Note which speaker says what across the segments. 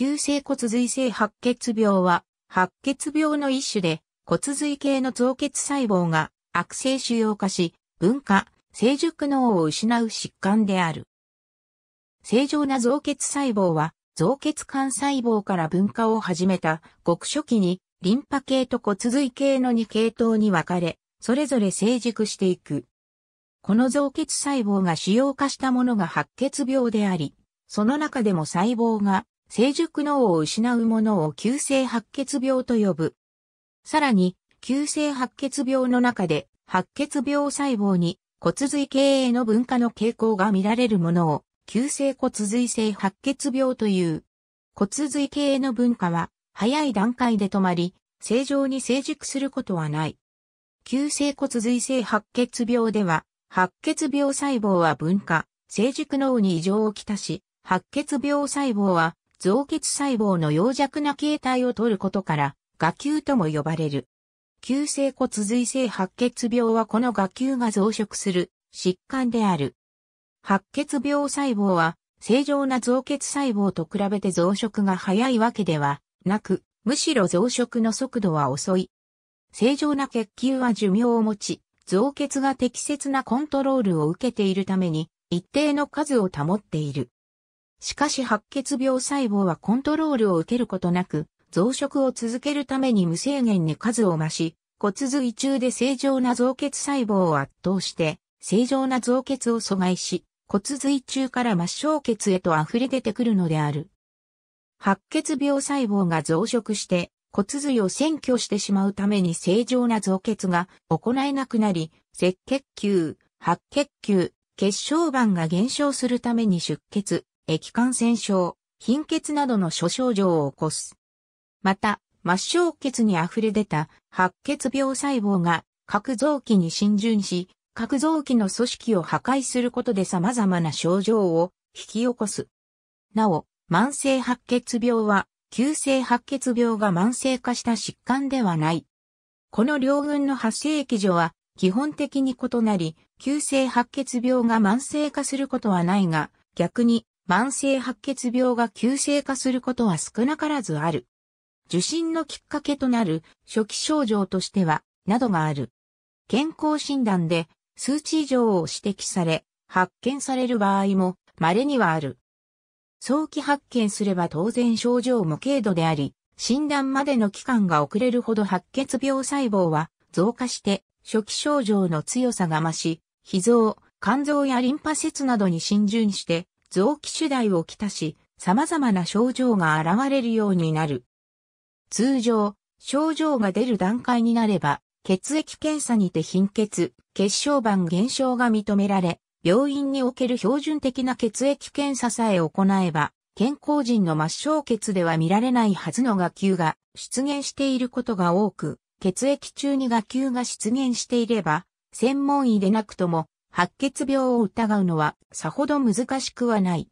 Speaker 1: 急性骨髄性白血病は、白血病の一種で、骨髄系の造血細胞が悪性腫瘍化し、分化、成熟脳を失う疾患である。正常な造血細胞は、造血幹細胞から分化を始めた極初期に、リンパ系と骨髄系の2系統に分かれ、それぞれ成熟していく。この造血細胞が腫瘍化したものが白血病であり、その中でも細胞が成熟脳を失うものを急性白血病と呼ぶ。さらに、急性白血病の中で、白血病細胞に骨髄系への分化の傾向が見られるものを、急性骨髄性白血病という。骨髄系への分化は、早い段階で止まり、正常に成熟することはない。急性骨髄性白血病では、白血病細胞は分化、成熟脳に異常をきたし、白血病細胞は造血細胞の陽弱な形態を取ることから、牙球とも呼ばれる。急性骨髄性白血病はこの牙球が増殖する疾患である。白血病細胞は正常な造血細胞と比べて増殖が早いわけではなく、むしろ増殖の速度は遅い。正常な血球は寿命を持ち、造血が適切なコントロールを受けているために一定の数を保っている。しかし白血病細胞はコントロールを受けることなく、増殖を続けるために無制限に数を増し、骨髄中で正常な造血細胞を圧倒して、正常な造血を阻害し、骨髄中から末梢血へと溢れ出てくるのである。白血病細胞が増殖して、骨髄を占拠してしまうために正常な造血が行えなくなり、赤血球、白血球、血小板が減少するために出血、液感染症、貧血などの諸症状を起こす。また、末梢血に溢れ出た白血病細胞が各臓器に浸潤し、各臓器の組織を破壊することで様々な症状を引き起こす。なお、慢性白血病は、急性白血病が慢性化した疾患ではない。この両群の発生液準は基本的に異なり、急性白血病が慢性化することはないが、逆に慢性白血病が急性化することは少なからずある。受診のきっかけとなる初期症状としては、などがある。健康診断で数値異常を指摘され、発見される場合も稀にはある。早期発見すれば当然症状も軽度であり、診断までの期間が遅れるほど白血病細胞は増加して初期症状の強さが増し、脾臓、肝臓やリンパ節などに浸潤して臓器主題をきたし、様々な症状が現れるようになる。通常、症状が出る段階になれば、血液検査にて貧血、血小板減少が認められ、病院における標準的な血液検査さえ行えば、健康人の末小血では見られないはずの学級が出現していることが多く、血液中に学級が出現していれば、専門医でなくとも白血病を疑うのはさほど難しくはない。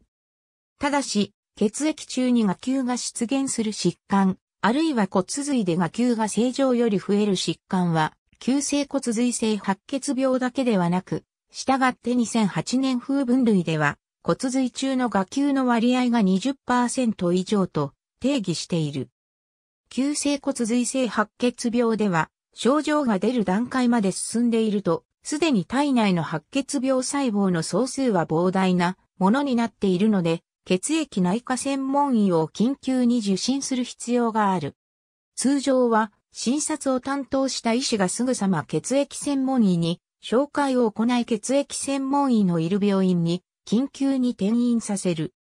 Speaker 1: ただし、血液中に牙球が出現する疾患、あるいは骨髄で牙球が正常より増える疾患は、急性骨髄性白血病だけではなく、したがって2008年風分類では、骨髄中の牙球の割合が20%以上と定義している。急性骨髄性白血病では、症状が出る段階まで進んでいるとすでに体内の白血病細胞の総数は膨大なものになっているので、血液内科専門医を緊急に受診する必要がある。通常は診察を担当した医師がすぐさま血液専門医に紹介を行い血液専門医のいる病院に緊急に転院させる。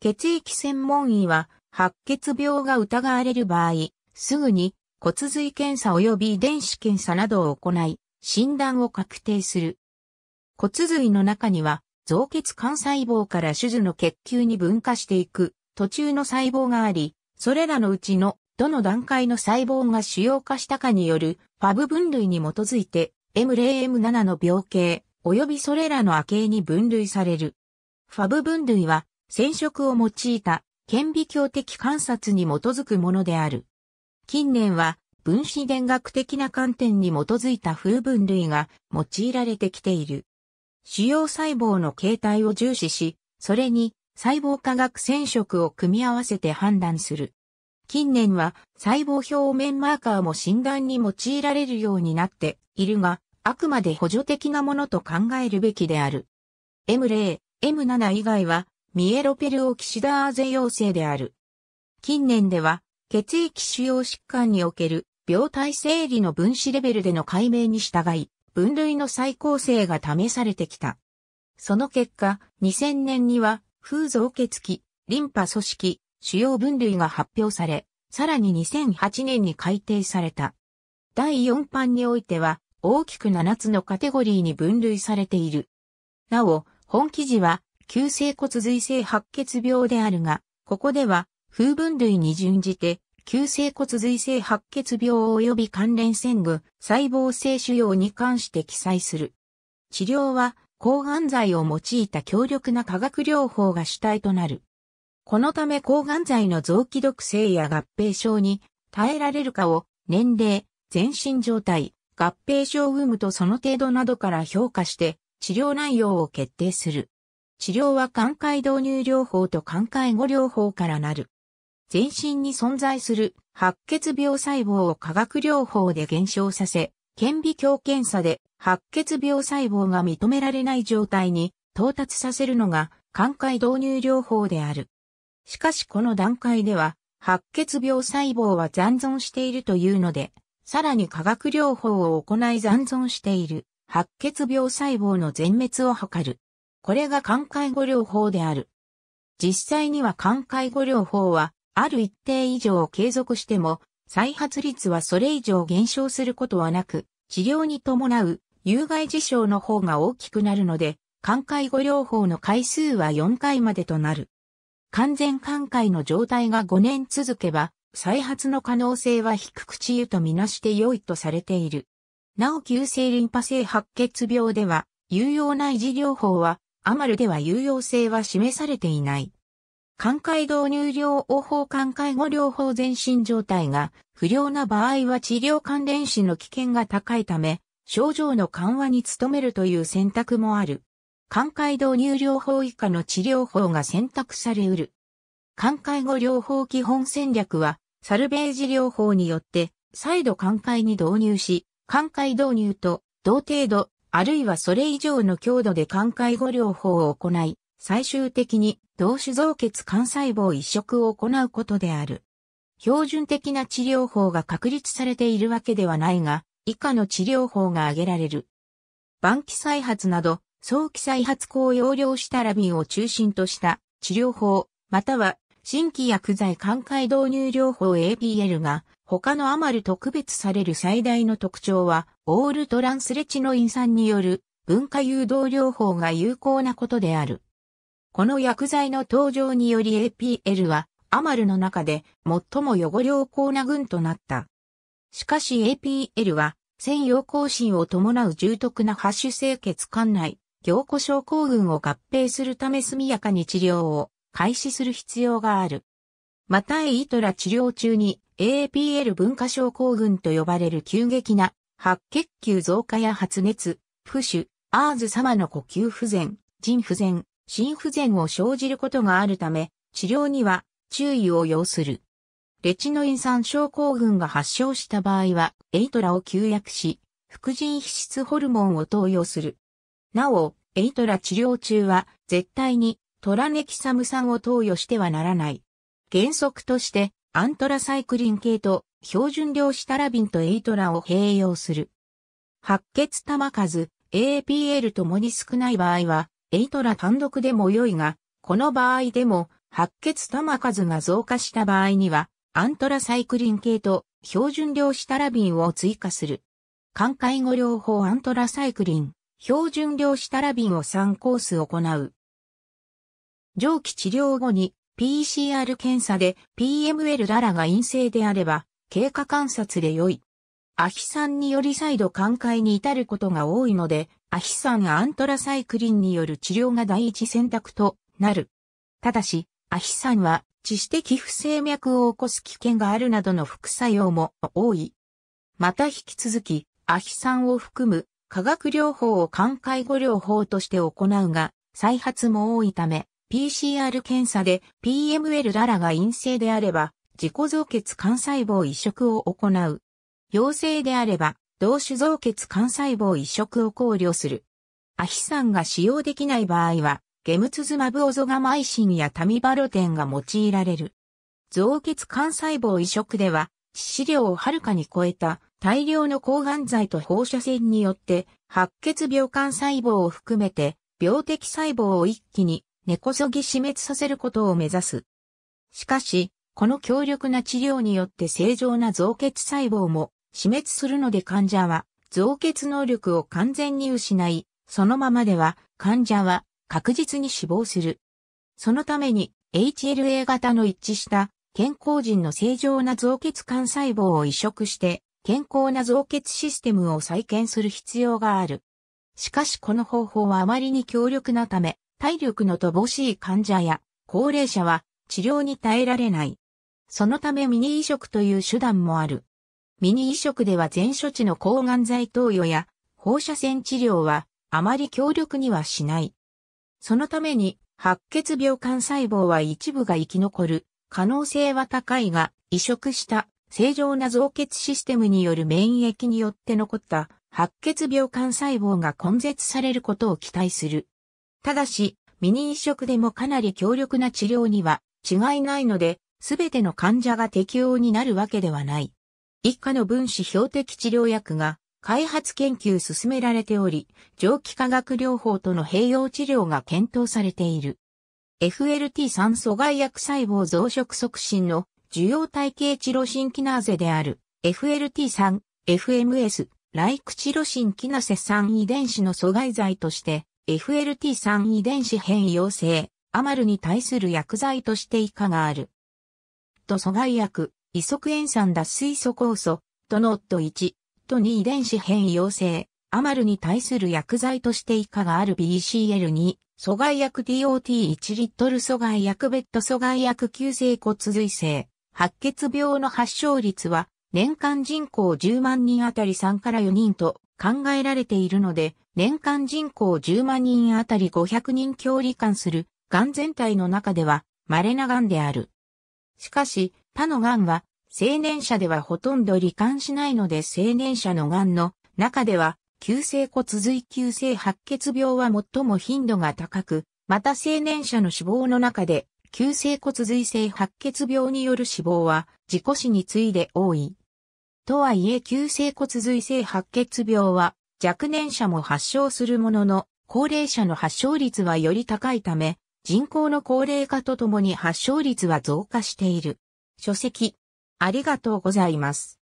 Speaker 1: 血液専門医は白血病が疑われる場合、すぐに骨髄検査及び遺伝子検査などを行い、診断を確定する。骨髄の中には、造血幹細胞から手術の血球に分化していく途中の細胞があり、それらのうちのどの段階の細胞が主要化したかによるファブ分類に基づいて M0M7 の病形及びそれらの亜形に分類される。ファブ分類は染色を用いた顕微鏡的観察に基づくものである。近年は分子電学的な観点に基づいた風分類が用いられてきている。主要細胞の形態を重視し、それに細胞化学染色を組み合わせて判断する。近年は細胞表面マーカーも診断に用いられるようになっているが、あくまで補助的なものと考えるべきである。M0、M7 以外は、ミエロペルオキシダーゼ陽性である。近年では、血液腫瘍疾患における病態整理の分子レベルでの解明に従い、分類の再構成が試されてきた。その結果、2000年には、風造血器、リンパ組織、主要分類が発表され、さらに2008年に改定された。第4版においては、大きく7つのカテゴリーに分類されている。なお、本記事は、急性骨髄性白血病であるが、ここでは、風分類に準じて、急性骨髄性白血病及び関連線具、細胞性腫瘍に関して記載する。治療は、抗がん剤を用いた強力な化学療法が主体となる。このため抗がん剤の臓器毒性や合併症に耐えられるかを年齢、全身状態、合併症有無とその程度などから評価して治療内容を決定する。治療は寛解導入療法と寛解後療法からなる。全身に存在する白血病細胞を化学療法で減少させ、顕微鏡検査で白血病細胞が認められない状態に到達させるのが寛解導入療法である。しかしこの段階では白血病細胞は残存しているというので、さらに化学療法を行い残存している白血病細胞の全滅を図る。これが寛解後療法である。実際には寛解後療法はある一定以上継続しても、再発率はそれ以上減少することはなく、治療に伴う有害事象の方が大きくなるので、寛解後療法の回数は4回までとなる。完全寛解の状態が5年続けば、再発の可能性は低く治癒とみなして良いとされている。なお急性リンパ性白血病では、有用な維持療法は、アマルでは有用性は示されていない。寛解導入療法法寛解後療法全身状態が不良な場合は治療関連死の危険が高いため、症状の緩和に努めるという選択もある。寛解導入療法以下の治療法が選択されうる。寛解後療法基本戦略は、サルベージ療法によって、再度寛解に導入し、寛解導入と同程度、あるいはそれ以上の強度で寛解後療法を行い、最終的に同種造血幹細胞移植を行うことである。標準的な治療法が確立されているわけではないが、以下の治療法が挙げられる。晩期再発など、早期再発を要領したラビンを中心とした治療法、または新規薬剤寛解導入療法 APL が他のあまり特別される最大の特徴はオールトランスレチノイン酸による分化誘導療法が有効なことである。この薬剤の登場により APL はアマルの中で最も汚れ良好な群となった。しかし APL は、専用更新を伴う重篤な発種性血管内、凝固症候群を合併するため速やかに治療を開始する必要がある。またエイトラ治療中に APL 文化症候群と呼ばれる急激な白血球増加や発熱、浮腫、アーズ様の呼吸不全、腎不全、心不全を生じることがあるため、治療には注意を要する。レチノイン酸症候群が発症した場合は、エイトラを休薬し、副腎皮質ホルモンを投与する。なお、エイトラ治療中は、絶対にトラネキサム酸を投与してはならない。原則として、アントラサイクリン系と標準量シタラビンとエイトラを併用する。白血玉数、APL ともに少ない場合は、エイトラ単独でも良いが、この場合でも、白血玉数が増加した場合には、アントラサイクリン系と標準量シタラビンを追加する。肝介護療法アントラサイクリン、標準量シタラビンを3コース行う。上記治療後に PCR 検査で PML ララが陰性であれば、経過観察で良い。アヒ酸により再度寛解に至ることが多いので、アヒ酸アントラサイクリンによる治療が第一選択となる。ただし、アヒ酸は致死的不整脈を起こす危険があるなどの副作用も多い。また引き続き、アヒ酸を含む化学療法を肝介護療法として行うが、再発も多いため、PCR 検査で PML ララが陰性であれば、自己造血肝細胞移植を行う。陽性であれば、同種造血幹細胞移植を考慮する。アヒ酸が使用できない場合は、ゲムツズマブオゾガマイシンやタミバロテンが用いられる。造血幹細胞移植では、致死量をはるかに超えた大量の抗がん剤と放射線によって、白血病幹細胞を含めて、病的細胞を一気に根こそぎ死滅させることを目指す。しかし、この強力な治療によって正常な造血細胞も死滅するので患者は造血能力を完全に失い、そのままでは患者は確実に死亡する。そのために HLA 型の一致した健康人の正常な造血幹細胞を移植して健康な造血システムを再建する必要がある。しかしこの方法はあまりに強力なため、体力の乏しい患者や高齢者は治療に耐えられない。そのためミニ移植という手段もある。ミニ移植では全処置の抗がん剤投与や放射線治療はあまり強力にはしない。そのために白血病幹細胞は一部が生き残る可能性は高いが移植した正常な増血システムによる免疫によって残った白血病幹細胞が根絶されることを期待する。ただし、ミニ移植でもかなり強力な治療には違いないので、すべての患者が適応になるわけではない。以下の分子標的治療薬が開発研究進められており、蒸気化学療法との併用治療が検討されている。FLT 酸阻害薬細胞増殖促進の受容体系チロシンキナーゼである FLT3、FMS、ライクチロシンキナセ3遺伝子の阻害剤として FLT3 遺伝子変異陽性、アマルに対する薬剤として以下がある。と阻害薬、異側塩酸脱水素酵素、とノット1、とニ遺伝子変異陽性、アマルに対する薬剤として以下がある BCL2、阻害薬 DOT1 リットル阻害薬ベッド阻害薬急性骨髄性、白血病の発症率は、年間人口10万人あたり3から4人と考えられているので、年間人口10万人あたり500人強罹患する、癌全体の中では、稀な癌である。しかし、他の癌は、青年者ではほとんど罹患しないので青年者の癌の中では、急性骨髄急性白血病は最も頻度が高く、また青年者の死亡の中で、急性骨髄性白血病による死亡は、事故死に次いで多い。とはいえ急性骨髄性白血病は、若年者も発症するものの、高齢者の発症率はより高いため、人口の高齢化とともに発症率は増加している。書籍。ありがとうございます。